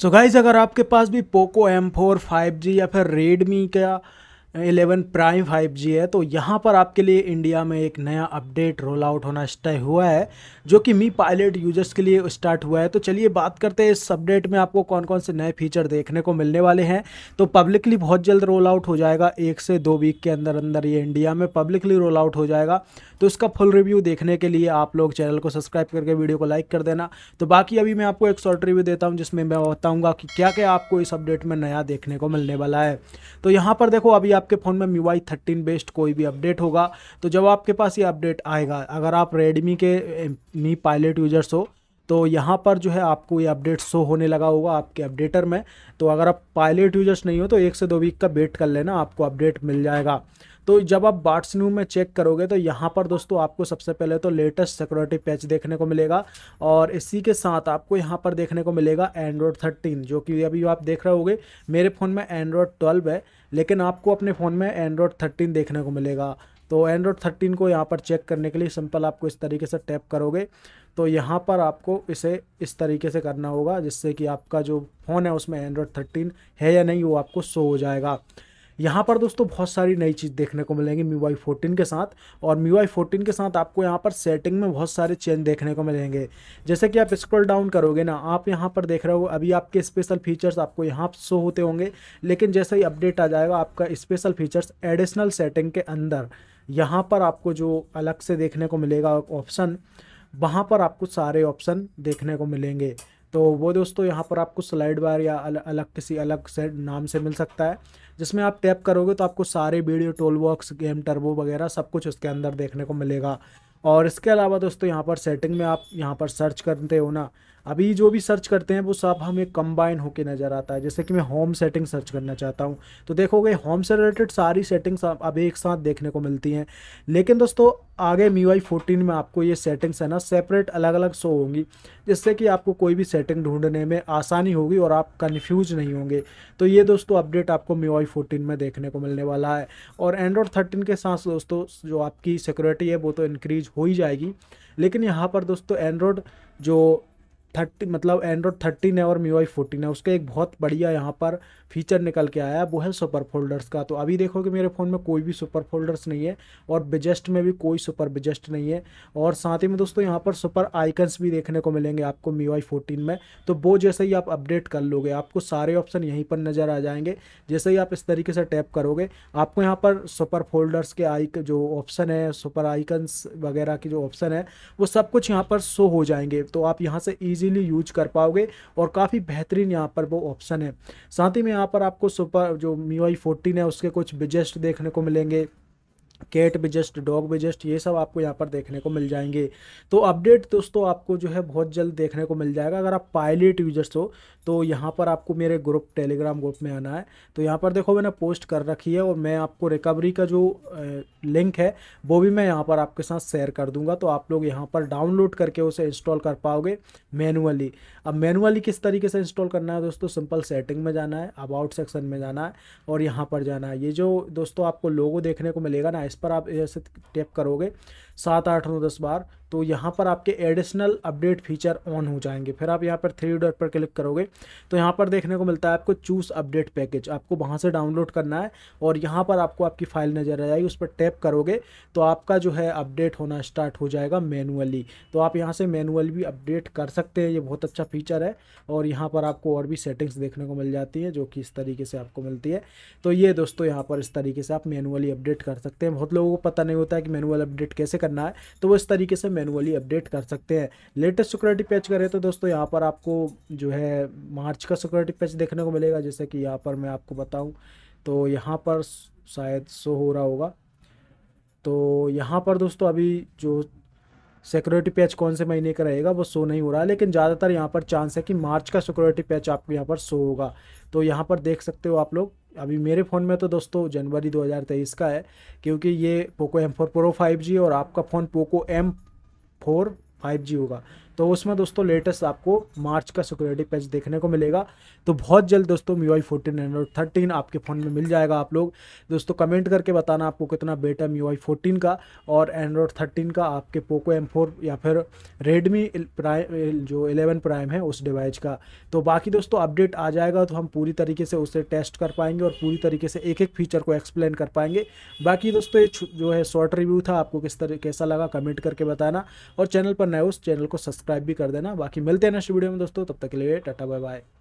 सो so guys अगर आपके पास भी पोको M4 5G या फिर Redmi का एलेवन प्राइम फाइव जी है तो यहाँ पर आपके लिए इंडिया में एक नया अपडेट रोल आउट होना तय हुआ है जो कि मी पायलट यूजर्स के लिए स्टार्ट हुआ है तो चलिए बात करते हैं इस अपडेट में आपको कौन कौन से नए फीचर देखने को मिलने वाले हैं तो पब्लिकली बहुत जल्द रोल आउट हो जाएगा एक से दो वीक के अंदर अंदर ये इंडिया में पब्लिकली रोल आउट हो जाएगा तो इसका फुल रिव्यू देखने के लिए आप लोग चैनल को सब्सक्राइब करके वीडियो को लाइक कर देना तो बाकी अभी मैं आपको एक शॉर्ट रिव्यू देता हूँ जिसमें मैं बताऊँगा कि क्या क्या आपको इस अपडेट में नया देखने को मिलने वाला है तो यहाँ पर देखो अभी आपके फ़ोन में मी वाई थर्टीन बेस्ड कोई भी अपडेट होगा तो जब आपके पास ये अपडेट आएगा अगर आप रेडमी के मी पायलट यूजर्स हो तो यहाँ पर जो है आपको ये अपडेट शो होने लगा होगा आपके अपडेटर में तो अगर आप पायलट यूजर्स नहीं हो तो एक से दो वीक का वेट कर लेना आपको अपडेट मिल जाएगा तो जब आप बाट्स न्यू में चेक करोगे तो यहाँ पर दोस्तों आपको सबसे पहले तो लेटेस्ट सिक्योरिटी पैच देखने को मिलेगा और इसी के साथ आपको यहाँ पर देखने को मिलेगा एंड्रॉयड थर्टीन जो कि अभी आप देख रहे होगे मेरे फ़ोन में एंड्रॉयड ट्वेल्व है लेकिन आपको अपने फ़ोन में एंड्रॉयड थर्टीन देखने को मिलेगा तो एंड्रॉयड थर्टीन को यहाँ पर चेक करने के लिए सिंपल आपको इस तरीके से टैप करोगे तो यहाँ पर आपको इसे इस तरीके से करना होगा जिससे कि आपका जो फ़ोन है उसमें एंड्रॉयड थर्टीन है या नहीं वो आपको शो हो जाएगा यहाँ पर दोस्तों बहुत सारी नई चीज़ देखने को मिलेंगी मी वाई फोर्टीन के साथ और मी वाई फोर्टीन के साथ आपको यहाँ पर सेटिंग में बहुत सारे चेंज देखने को मिलेंगे जैसे कि आप स्क्रॉल डाउन करोगे ना आप यहाँ पर देख रहे हो अभी आपके स्पेशल फीचर्स आपको यहाँ शो होते होंगे लेकिन जैसे ही अपडेट आ जाएगा आपका स्पेशल फीचर्स एडिशनल सेटिंग के अंदर यहाँ पर आपको जो अलग से देखने को मिलेगा ऑप्शन वहाँ पर आपको सारे ऑप्शन देखने को मिलेंगे तो वो दोस्तों यहाँ पर आपको स्लाइड बार या अल, अलग किसी अलग से नाम से मिल सकता है जिसमें आप टैप करोगे तो आपको सारे video toolbox game turbo वगैरह सब कुछ उसके अंदर देखने को मिलेगा और इसके अलावा दोस्तों यहाँ पर सेटिंग में आप यहाँ पर सर्च करते हो ना अभी जो भी सर्च करते हैं वो सब हमें कंबाइन होकर नज़र आता है जैसे कि मैं होम सेटिंग सर्च करना चाहता हूँ तो देखोगे होम से रिलेटेड सारी सेटिंग्स अब एक साथ देखने को मिलती हैं लेकिन दोस्तों आगे मी वाई फोर्टीन में आपको ये सेटिंग्स है ना सेपरेट अलग अलग शो होंगी जिससे कि आपको कोई भी सेटिंग ढूंढने में आसानी होगी और आप कन्फ्यूज नहीं होंगे तो ये दोस्तों अपडेट आपको मी वाई फोर्टीन में देखने को मिलने वाला है और एंड्रॉयड थर्टीन के साथ दोस्तों जो आपकी सिक्योरिटी है वो तो इनक्रीज हो ही जाएगी लेकिन यहाँ पर दोस्तों एंड्रॉयड जो थर्टी मतलब एंड्रॉयड थर्टीन है और मी वाई फोर्टीन है उसका एक बहुत बढ़िया यहाँ पर फीचर निकल के आया है वो है सुपर फोल्डर्स का तो अभी देखो कि मेरे फ़ोन में कोई भी सुपर फोल्डर्स नहीं है और बिजेस्ट में भी कोई सुपर बिजेस्ट नहीं है और साथ ही में दोस्तों यहाँ पर सुपर आइकन्स भी देखने को मिलेंगे आपको मी वाई फोर्टीन में तो वो जैसे ही आप अपडेट कर लोगे आपको सारे ऑप्शन यहीं पर नज़र आ जाएंगे जैसे ही आप इस तरीके से टैप करोगे आपको यहाँ पर सुपर फोल्डर्स के आई जो ऑप्शन है सुपर आइकन्स वगैरह के जो ऑप्शन है वो सब कुछ यहाँ पर शो हो जाएंगे तो आप यहाँ से ईजी इजीली यूज कर पाओगे और काफ़ी बेहतरीन यहाँ पर वो ऑप्शन है साथ ही में यहाँ पर आपको सुपर जो मी वाई फोर्टीन है उसके कुछ बिजेस्ट देखने को मिलेंगे कैट भी जस्ट डॉग भी जस्ट ये सब आपको यहाँ पर देखने को मिल जाएंगे तो अपडेट दोस्तों आपको जो है बहुत जल्द देखने को मिल जाएगा अगर आप पायलट यूजर्स हो तो यहाँ पर आपको मेरे ग्रुप टेलीग्राम ग्रुप में आना है तो यहाँ पर देखो मैंने पोस्ट कर रखी है और मैं आपको रिकवरी का जो लिंक है वो भी मैं यहाँ पर आपके साथ शेयर कर दूँगा तो आप लोग यहाँ पर डाउनलोड करके उसे इंस्टॉल कर पाओगे मैनुअली अब मैनुअली किस तरीके से इंस्टॉल करना है दोस्तों सिंपल सेटिंग में जाना है अबाउट सेक्शन में जाना है और यहाँ पर जाना है ये जो दोस्तों आपको लोगो देखने को मिलेगा ना इस पर आप ऐसे टैप करोगे सात आठ नौ दस बार तो यहाँ पर आपके एडिशनल अपडेट फीचर ऑन हो जाएंगे फिर आप यहाँ पर थ्री डॉट पर क्लिक करोगे तो यहाँ पर देखने को मिलता है आपको चूज़ अपडेट पैकेज आपको वहाँ से डाउनलोड करना है और यहाँ पर आपको आपकी फ़ाइल नज़र आ जाएगी उस पर टैप करोगे तो आपका जो है अपडेट होना स्टार्ट हो जाएगा मैनुअली तो आप यहाँ से मैनुअली भी अपडेट कर सकते हैं ये बहुत अच्छा फीचर है और यहाँ पर आपको और भी सेटिंग्स देखने को मिल जाती है जो कि इस तरीके से आपको मिलती है तो ये दोस्तों यहाँ पर इस तरीके से आप मैनुअली अपडेट कर सकते हैं बहुत लोगों को पता नहीं होता है कि मैनुअल अपडेट कैसे करना है तो वो इस तरीके से मैनुअली अपडेट कर सकते हैं लेटेस्ट सिक्योरिटी पैच करें तो दोस्तों यहाँ पर आपको जो है मार्च का सिक्योरिटी पैच देखने को मिलेगा जैसे कि यहाँ पर मैं आपको बताऊँ तो यहाँ पर शायद शो हो रहा होगा तो यहाँ पर दोस्तों अभी जो सिक्योरिटी पैच कौन से महीने का रहेगा वो शो नहीं हो रहा है लेकिन ज़्यादातर यहाँ पर चांस है कि मार्च का सिक्योरिटी पैच आपको यहाँ पर शो होगा तो यहाँ पर देख सकते हो आप लोग अभी मेरे फ़ोन में तो दोस्तों जनवरी 2023 का है क्योंकि ये पोको M4 Pro 5G और आपका phone Poco M four five G होगा तो उसमें दोस्तों लेटेस्ट आपको मार्च का सिक्योरिटी पैच देखने को मिलेगा तो बहुत जल्द दोस्तों MIUI fourteen android thirteen आपके फ़ोन में मिल जाएगा आप लोग दोस्तों कमेंट करके बताना आपको कितना बेटा है मी आई फोर्टीन का और एंड्रॉयड थर्टीन का आपके पोको एम फोर या फिर रेडमी प्राइम जो एलेवन प्राइम है उस डिवाइस का तो बाकी दोस्तों अपडेट आ जाएगा तो हम पूरी तरीके से उसे टेस्ट कर पाएंगे और पूरी तरीके से एक एक फीचर को एक्सप्लेन कर पाएंगे बाकी दोस्तों ये जो है शॉर्ट रिव्यू था आपको किस तरह कैसा लगा कमेंट करके बताना और चैनल पर नए उस चैनल को सब्सक्राइब सब्सक्राइब भी कर देना बाकी मिलते हैं नेक्स्ट वीडियो में दोस्तों तब तक के लिए टाटा बाय बाय